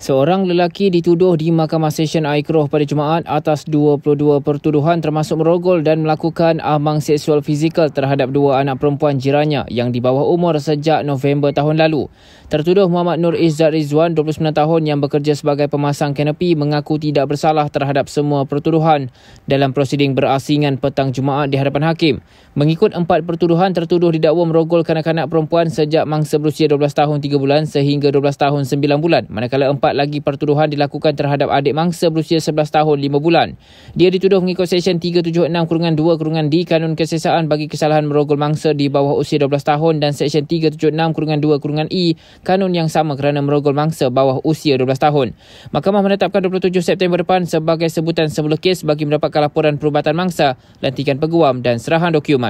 Seorang lelaki dituduh di Mahkamah Session Aikroh pada Jumaat atas 22 pertuduhan termasuk merogol dan melakukan amang seksual fizikal terhadap dua anak perempuan jirannya yang di bawah umur sejak November tahun lalu. Tertuduh Muhammad Nur Izzat Rizwan, 29 tahun yang bekerja sebagai pemasang kanopi mengaku tidak bersalah terhadap semua pertuduhan dalam prosiding berasingan petang Jumaat di hadapan hakim. Mengikut empat pertuduhan tertuduh didakwa merogol kanak-kanak perempuan sejak mangsa berusia 12 tahun 3 bulan sehingga 12 tahun 9 bulan. Manakala empat lagi pertuduhan dilakukan terhadap adik mangsa berusia 11 tahun 5 bulan. Dia dituduh mengikut Seksyen 376 kurungan 2 kurungan di Kanun Kesesaan bagi kesalahan merogol mangsa di bawah usia 12 tahun dan Seksyen 376 kurungan 2 kurungan i e Kanun yang sama kerana merogol mangsa bawah usia 12 tahun. Mahkamah menetapkan 27 September depan sebagai sebutan sebelum kes bagi mendapatkan laporan perubatan mangsa, lantikan peguam dan serahan dokumen.